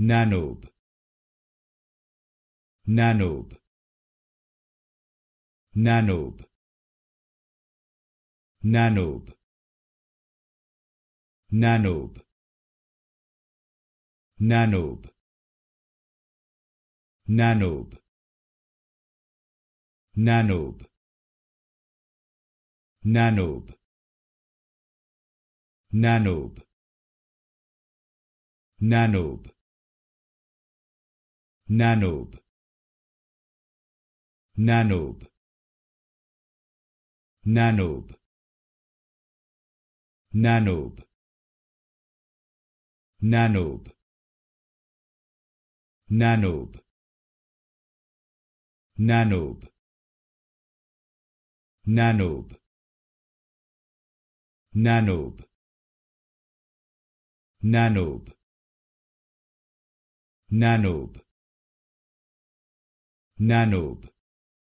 Nanob. Nanob. Nanob. Nanob. Nanob. Nanob. Nanob. Nanob. Nanob. Nanob. Nanob. Nanob. Nanob. Nanob. Nanob. Nanob. Nanob. Nanob. Nanob. Nanob. Nanob. Nanob. Nanob.